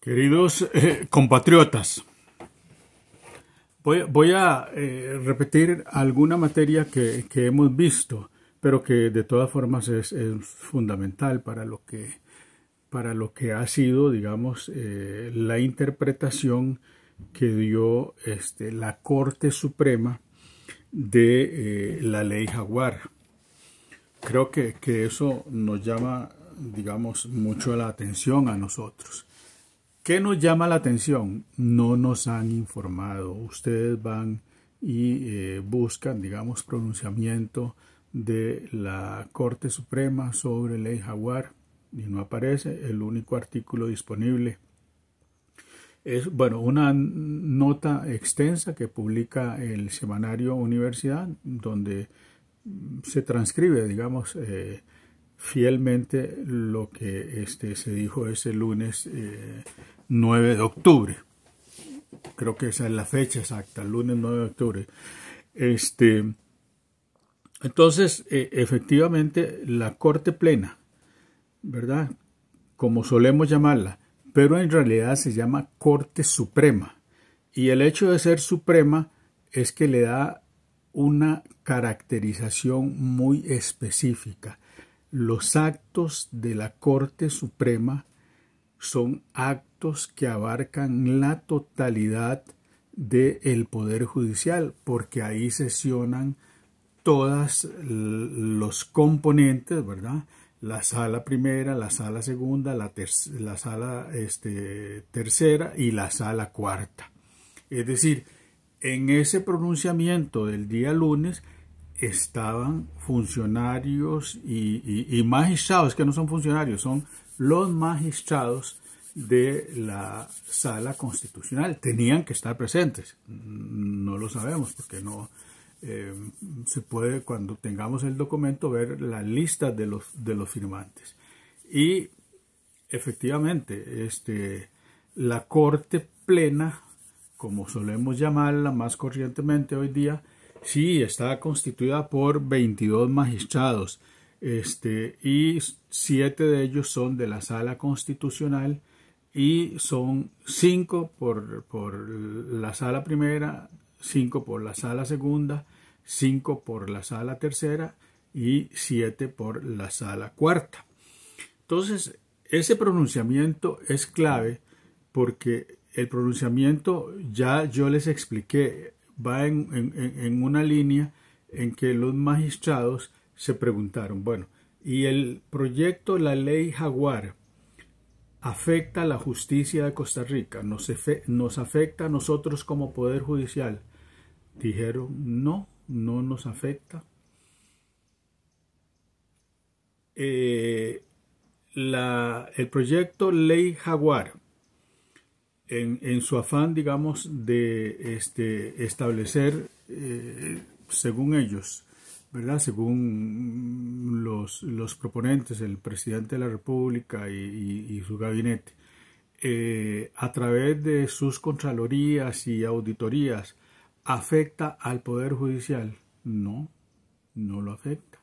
Queridos eh, compatriotas, voy, a eh, repetir alguna materia que, hemos visto, pero que de todas formas es, fundamental para lo que para lo que ha sido, digamos, eh, la interpretación que dio este, la Corte Suprema de la ley Jaguar. Creo que, que eso nos llama, digamos, mucho la atención a nosotros ¿Qué nos llama la atención? No nos han informado. Ustedes van y eh, buscan, digamos, pronunciamiento de la Corte Suprema sobre ley Jaguar y no aparece el único artículo disponible. Es, bueno, una nota extensa que publica el semanario Universidad, donde se transcribe, digamos, eh, fielmente lo que este, se dijo ese lunes eh, 9 de octubre. Creo que esa es la fecha exacta, el lunes 9 de octubre. Este, entonces, eh, efectivamente, la Corte Plena, ¿verdad? Como solemos llamarla, pero en realidad se llama Corte Suprema. Y el hecho de ser Suprema es que le da una caracterización muy específica. Los actos de la Corte Suprema son actos que abarcan la totalidad del Poder Judicial, porque ahí sesionan todos los componentes, ¿verdad? La sala primera, la sala segunda, la, sala este, tercera y la sala cuarta. Es decir, en ese pronunciamiento del día lunes estaban funcionarios y magistrados, que no son funcionarios, son los magistrados de la sala constitucional. Tenían que estar presentes. No lo sabemos porque no eh, se puede, cuando tengamos el documento, ver la lista de los, firmantes. Y efectivamente, este, la Corte Plena, como solemos llamarla más corrientemente hoy día, sí está constituida por 22 magistrados. Este, y siete de ellos son de la sala constitucional y son 5 por, por, la sala primera, 5 por la sala segunda, 5 por la sala tercera y 7 por la sala cuarta. Entonces, ese pronunciamiento es clave porque el pronunciamiento ya yo les expliqué, va en una línea en que los magistrados se preguntaron, bueno, y el proyecto, la ley Jaguar, afecta la justicia de Costa Rica, nos, afecta a nosotros como Poder Judicial. Dijeron, no, no nos afecta. Eh, el proyecto Ley Jaguar, en, su afán, digamos, de este, establecer, eh, según ellos, ¿verdad? Según los, proponentes, el presidente de la República y, su gabinete, eh, a través de sus contralorías y auditorías, afecta al Poder Judicial? No, no lo afecta.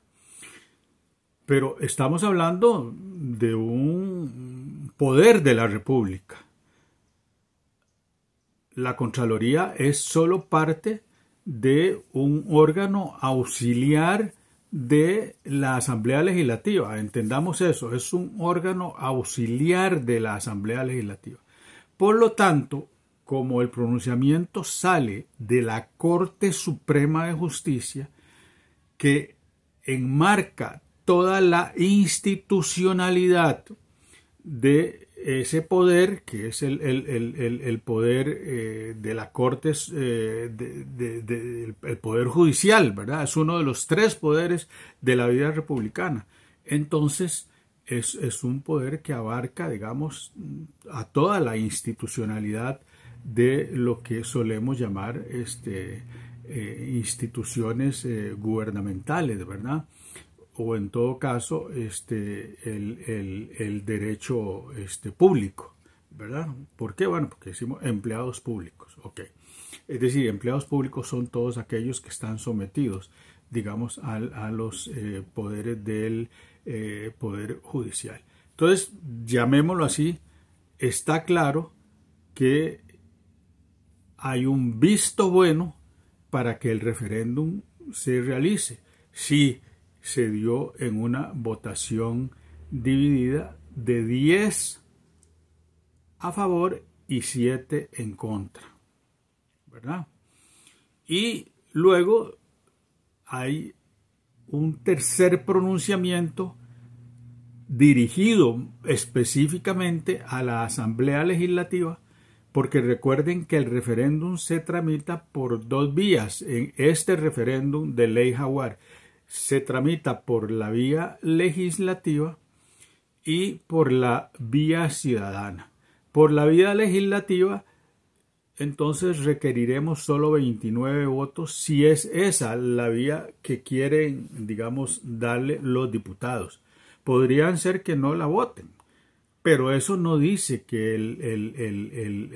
Pero estamos hablando de un poder de la República. La Contraloría es solo parte de un órgano auxiliar de la Asamblea Legislativa. Entendamos eso, es un órgano auxiliar de la Asamblea Legislativa. Por lo tanto, como el pronunciamiento sale de la Corte Suprema de Justicia, que enmarca toda la institucionalidad de ese poder, que es el, poder eh, de la Corte, eh, el poder judicial, ¿verdad? Es uno de los tres poderes de la vida republicana. Entonces, es, un poder que abarca, digamos, a toda la institucionalidad de lo que solemos llamar este, eh, instituciones gubernamentales, ¿verdad? o en todo caso este, el, derecho este, público, ¿verdad? ¿Por qué? Bueno, porque decimos empleados públicos, ok. Es decir, empleados públicos son todos aquellos que están sometidos, digamos, a, los eh, poderes del eh, Poder Judicial. Entonces, llamémoslo así, está claro que hay un visto bueno para que el referéndum se realice. sí se dio en una votación dividida de 10 a favor y 7 en contra. ¿Verdad? Y luego hay un tercer pronunciamiento dirigido específicamente a la Asamblea Legislativa, porque recuerden que el referéndum se tramita por dos vías en este referéndum de ley jaguar se tramita por la vía legislativa y por la vía ciudadana. Por la vía legislativa, entonces requeriremos solo 29 votos si es esa la vía que quieren, digamos, darle los diputados. Podrían ser que no la voten, pero eso no dice que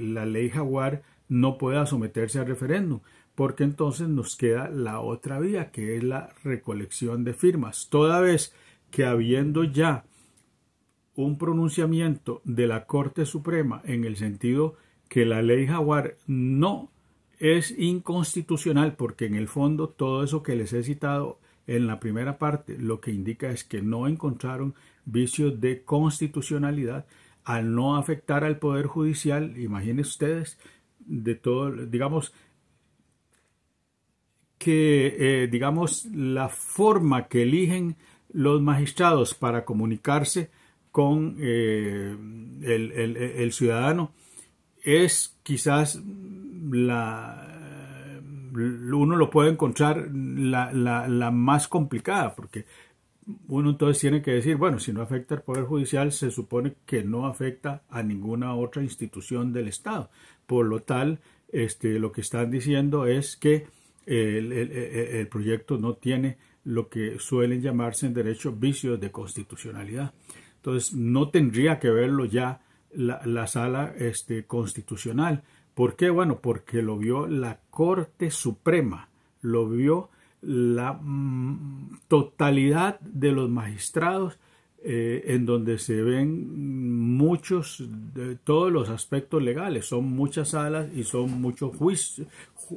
la ley jaguar no pueda someterse al referéndum porque entonces nos queda la otra vía, que es la recolección de firmas. Toda vez que habiendo ya un pronunciamiento de la Corte Suprema en el sentido que la ley Jaguar no es inconstitucional, porque en el fondo todo eso que les he citado en la primera parte lo que indica es que no encontraron vicios de constitucionalidad al no afectar al Poder Judicial, imaginen ustedes, de todo, digamos, que, eh, digamos, la forma que eligen los magistrados para comunicarse con eh, el, ciudadano es quizás la uno lo puede encontrar la, más complicada porque uno entonces tiene que decir, bueno, si no afecta al Poder Judicial, se supone que no afecta a ninguna otra institución del Estado. Por lo tal, este, lo que están diciendo es que el, proyecto no tiene lo que suelen llamarse en derecho vicios de constitucionalidad. Entonces, no tendría que verlo ya la, sala este, constitucional. ¿Por qué? Bueno, porque lo vio la Corte Suprema, lo vio la mm, totalidad de los magistrados eh, en donde se ven muchos de todos los aspectos legales. Son muchas salas y son muchos juicios,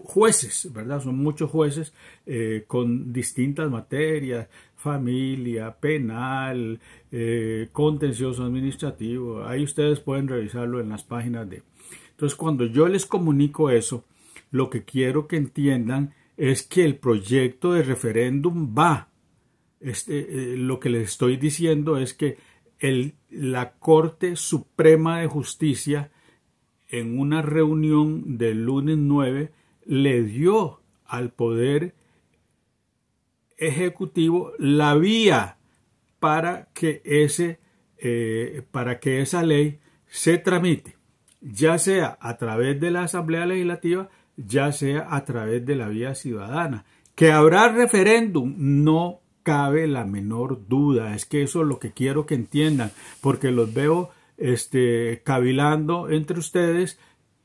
jueces, ¿verdad? Son muchos jueces eh, con distintas materias, familia, penal, eh, contencioso administrativo. Ahí ustedes pueden revisarlo en las páginas de. Entonces, cuando yo les comunico eso, lo que quiero que entiendan es que el proyecto de referéndum va. Este, eh, lo que les estoy diciendo es que el, la Corte Suprema de Justicia en una reunión del lunes 9 le dio al poder ejecutivo la vía para que, ese, eh, para que esa ley se tramite, ya sea a través de la Asamblea Legislativa, ya sea a través de la vía ciudadana. Que habrá referéndum, no cabe la menor duda. Es que eso es lo que quiero que entiendan, porque los veo este, cavilando entre ustedes,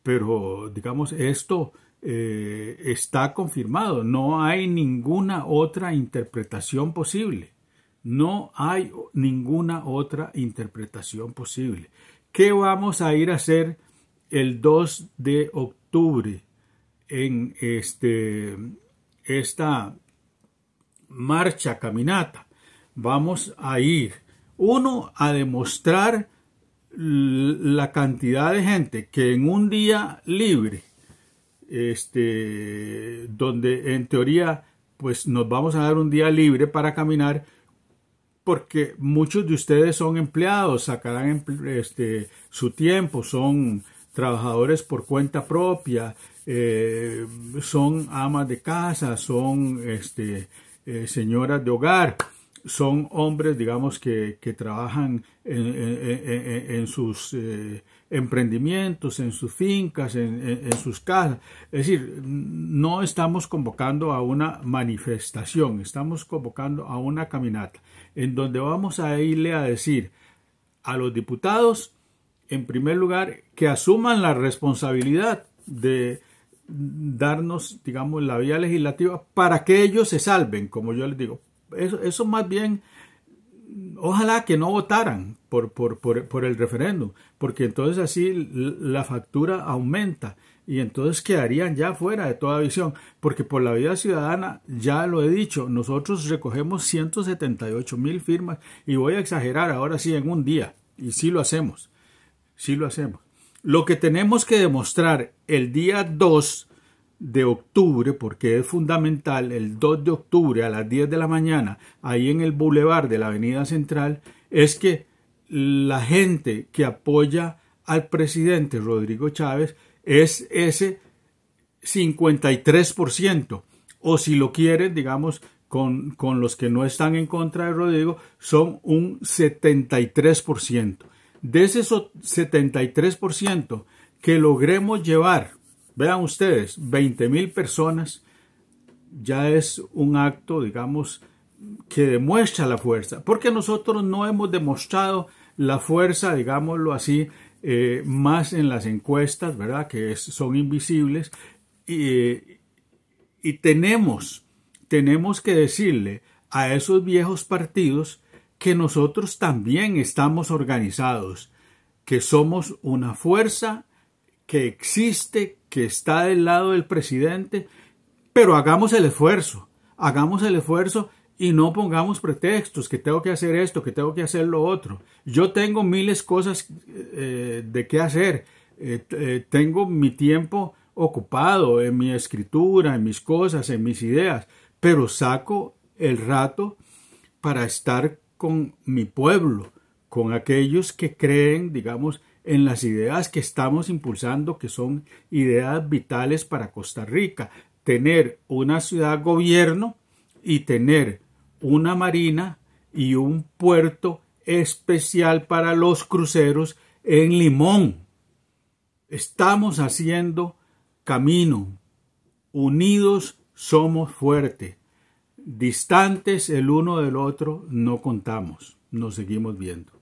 pero digamos, esto eh, está confirmado, no hay ninguna otra interpretación posible. No hay ninguna otra interpretación posible. ¿Qué vamos a ir a hacer el 2 de octubre en este, esta marcha, caminata? Vamos a ir, uno, a demostrar la cantidad de gente que en un día libre este, donde en teoría pues nos vamos a dar un día libre para caminar porque muchos de ustedes son empleados, sacarán este, su tiempo, son trabajadores por cuenta propia, eh, son amas de casa, son este, eh, señoras de hogar son hombres, digamos, que, que trabajan en, en, sus eh, emprendimientos, en sus fincas, en, en, sus casas. Es decir, no estamos convocando a una manifestación, estamos convocando a una caminata, en donde vamos a irle a decir a los diputados, en primer lugar, que asuman la responsabilidad de darnos, digamos, la vía legislativa para que ellos se salven, como yo les digo, eso, más bien, ojalá que no votaran por, por, por, por el referéndum, porque entonces así la factura aumenta y entonces quedarían ya fuera de toda visión, porque por la vida ciudadana, ya lo he dicho, nosotros recogemos 178 mil firmas y voy a exagerar ahora sí en un día, y sí lo hacemos, sí lo hacemos. Lo que tenemos que demostrar el día 2 de octubre, porque es fundamental, el 2 de octubre a las 10 de la mañana, ahí en el bulevar de la Avenida Central, es que la gente que apoya al presidente Rodrigo Chávez es ese 53%, o si lo quieren, digamos, con, con los que no están en contra de Rodrigo, son un 73%. De ese 73% que logremos llevar Vean ustedes, 20.000 mil personas ya es un acto, digamos, que demuestra la fuerza, porque nosotros no hemos demostrado la fuerza, digámoslo así, eh, más en las encuestas, ¿verdad? Que son invisibles y, y tenemos, tenemos que decirle a esos viejos partidos que nosotros también estamos organizados, que somos una fuerza que existe, que está del lado del presidente, pero hagamos el esfuerzo, hagamos el esfuerzo y no pongamos pretextos que tengo que hacer esto, que tengo que hacer lo otro. Yo tengo miles cosas eh, de qué hacer, eh, eh, tengo mi tiempo ocupado en mi escritura, en mis cosas, en mis ideas, pero saco el rato para estar con mi pueblo, con aquellos que creen, digamos, en las ideas que estamos impulsando, que son ideas vitales para Costa Rica. Tener una ciudad gobierno y tener una marina y un puerto especial para los cruceros en Limón. Estamos haciendo camino. Unidos somos fuertes. Distantes el uno del otro no contamos. Nos seguimos viendo.